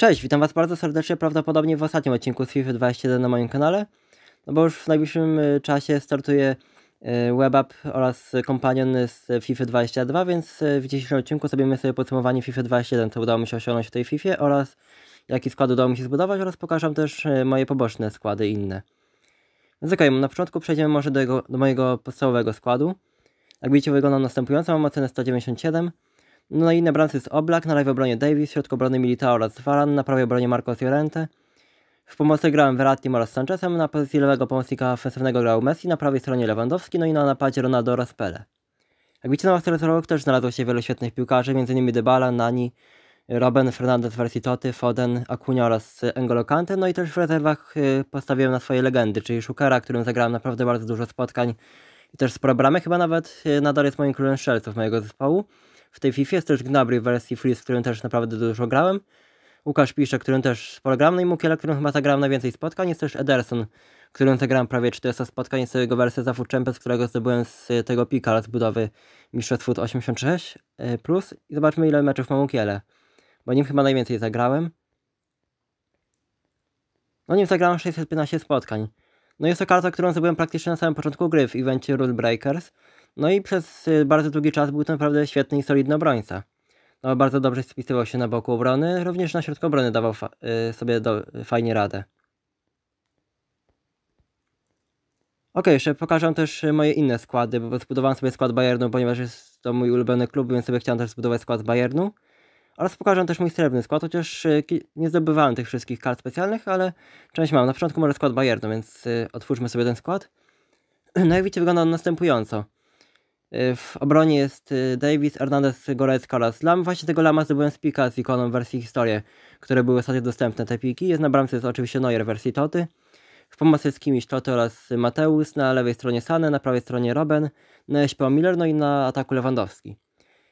Cześć, witam Was bardzo serdecznie, prawdopodobnie w ostatnim odcinku z FIFA 21 na moim kanale, no bo już w najbliższym y, czasie startuje y, WebApp oraz kompanion z FIFA 22, więc y, w dzisiejszym odcinku zrobimy sobie podsumowanie FIFA 21, co udało mi się osiągnąć w tej FIFA oraz jaki skład udało mi się zbudować oraz pokażę też moje poboczne składy inne. Więc okay, na początku przejdziemy może do, jego, do mojego podstawowego składu. Jak widzicie wygląda następująco, mam ocenę 197, no i na bramce jest Oblak, na lewej obronie Davis, w środku obrony Militao oraz Varan, na prawej obronie Marcos Llorente. W pomocy grałem Verratti oraz Sanchezem, na pozycji lewego pomocnika ofensywnego grał Messi, na prawej stronie Lewandowski, no i na napadzie Ronaldo oraz Pele. Jak widzicie na Master Rock też znalazło się wielu świetnych piłkarzy, m.in. Dybala, Nani, Robin Fernandez Versitoty, Foden, Acuna oraz N'Golo Kante. No i też w rezerwach y, postawiłem na swoje legendy, czyli Szukera, którym zagrałem naprawdę bardzo dużo spotkań i też sporo bramy. Chyba nawet y, nadal jest moim królem strzelców mojego zespołu w tej FIFA jest też Gnabry w wersji free, z też naprawdę dużo grałem. Łukasz Pisze, którym też sporo grałem, no i Mukiele, którym chyba zagrałem najwięcej spotkań, jest też Ederson, którym zagrałem prawie 400 spotkań, jest to jego wersja za Food Champions, którego zdobyłem z tego pika z budowy Mistrzostw Food 86+. E, plus. I zobaczmy ile meczów ma Mukiele, bo nim chyba najwięcej zagrałem. No nim zagrałem 615 spotkań. No jest to karta, którą zrobiłem praktycznie na samym początku gry w evencie Rule Breakers. No i przez y, bardzo długi czas był to naprawdę świetny i solidny obrońca. No, bardzo dobrze spisywał się na boku obrony, również na środku obrony dawał y, sobie do, fajnie radę. Ok, jeszcze pokażę też y, moje inne składy, bo zbudowałem sobie skład Bayernu, ponieważ jest to mój ulubiony klub, więc sobie chciałem też zbudować skład Bayernu. Oraz pokażę też mój srebrny skład, chociaż y, nie zdobywałem tych wszystkich kart specjalnych, ale część mam. Na początku może skład Bayernu, więc y, otwórzmy sobie ten skład. No jak widzicie wygląda on następująco. Y, w obronie jest Davis, Hernandez, Gorecka oraz Lam. Właśnie tego Lama zdobyłem z pika z ikoną wersji historie, które były ostatnio dostępne, te piki. Jest na bramce jest oczywiście Neuer wersji Toty. W pomocy jest kimś Toty oraz Mateusz na lewej stronie Sane, na prawej stronie Robben, na śpiewa Miller, no i na ataku Lewandowski.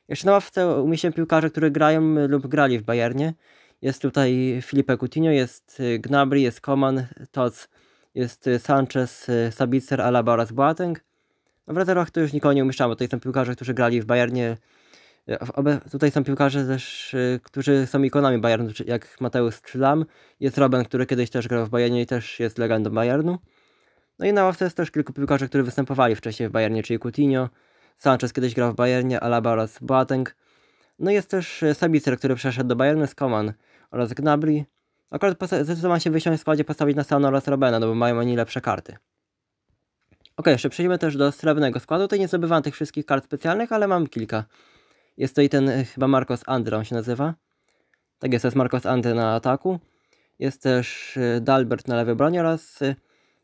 Jeszcze na ławce umieściłem piłkarzy, które grają lub grali w Bayernie. Jest tutaj Filipe Coutinho, jest y, Gnabry, jest Koman, Toc, jest y, Sanchez, y, Sabitzer, Alaba oraz Boateng. No w rezerwach to już nikogo nie umieszczamy. Tutaj są piłkarze, którzy grali w Bayernie. Tutaj są piłkarze też, którzy są ikonami Bayernu, jak Mateusz Trzylam. Jest Robin, który kiedyś też grał w Bayernie i też jest legendą Bayernu. No i na ławce jest też kilku piłkarzy, którzy występowali wcześniej w Bayernie, czyli Coutinho, Sanchez kiedyś grał w Bayernie, Alaba oraz Boateng. No jest też e, Sabicer, który przeszedł do Bayernu z Koman oraz Gnabry. Akurat zdecydowałem się wyjść w składzie postawić na Sano oraz Robena, no bo mają oni lepsze karty. Ok, jeszcze przejdziemy też do srebrnego składu. Tutaj nie zdobywam tych wszystkich kart specjalnych, ale mam kilka. Jest tutaj ten e, chyba Marcos Andre, on się nazywa. Tak jest, to jest Marcos Andre na ataku. Jest też e, Dalbert na lewej broni oraz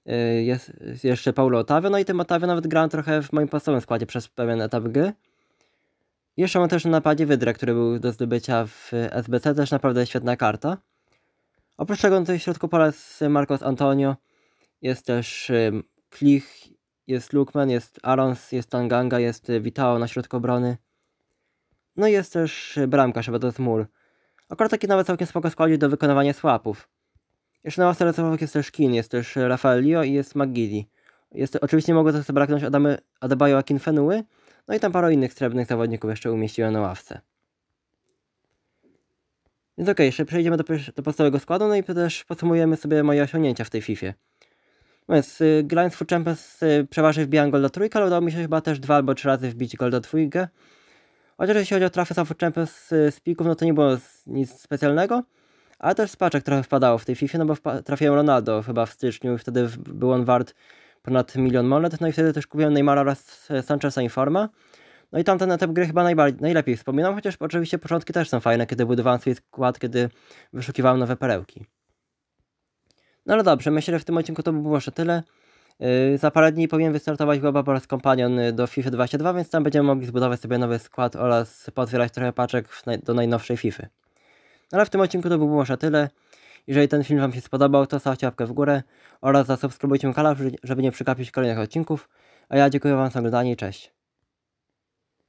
Y, jest jeszcze Paulo Otavio, no i tym Otavio nawet grałem trochę w moim podstawowym składzie przez pewien etap gry. Jeszcze mam też na napadzie Wydra, który był do zdobycia w SBC, też naprawdę świetna karta. Oprócz tego no tutaj w środku pola jest Marcos Antonio, jest też y, Klich, jest Lukman, jest Arons, jest Tanganga, jest Vitao na środku obrony. No i jest też y, bramka, chyba to jest mur. Akurat taki nawet całkiem spoko składzie do wykonywania słapów. Jeszcze na łasce rezerwowych jest też Kin, jest też Rafaelio i jest McGilly. Jest, oczywiście mogło też zabraknąć Adamy, Adebayo Akinfenuły, no i tam parę innych srebrnych zawodników jeszcze umieściłem na ławce. Więc okej, okay, jeszcze przejdziemy do, do podstawowego składu, no i też podsumujemy sobie moje osiągnięcia w tej FIFA. No więc y, grając w Champions y, przeważnie wbijałem gol do trójki, ale udało mi się chyba też dwa albo trzy razy wbić gol do dwójkę. Chociaż jeśli chodzi o trafy za Champions y, z pików, no to nie było nic specjalnego ale też paczek trochę wpadało w tej FIFA, no bo trafiłem Ronaldo chyba w styczniu i wtedy był on wart ponad milion monet, no i wtedy też kupiłem Neymara oraz Sancheza Informa. No i tamten etap gry chyba najbardziej, najlepiej wspominam, chociaż oczywiście początki też są fajne, kiedy budowałem swój skład, kiedy wyszukiwałem nowe perełki. No ale dobrze, myślę, że w tym odcinku to by było jeszcze tyle. Yy, za parę dni powinien wystartować Global Wars Companion yy, do FIFA 22, więc tam będziemy mogli zbudować sobie nowy skład oraz potwierać trochę paczek naj do najnowszej FIFA. No ale w tym odcinku to byłoby może tyle. Jeżeli ten film Wam się spodobał, to zostawcie łapkę w górę oraz zasubskrybujcie kanał, żeby nie przegapić kolejnych odcinków. A ja dziękuję Wam za oglądanie i cześć.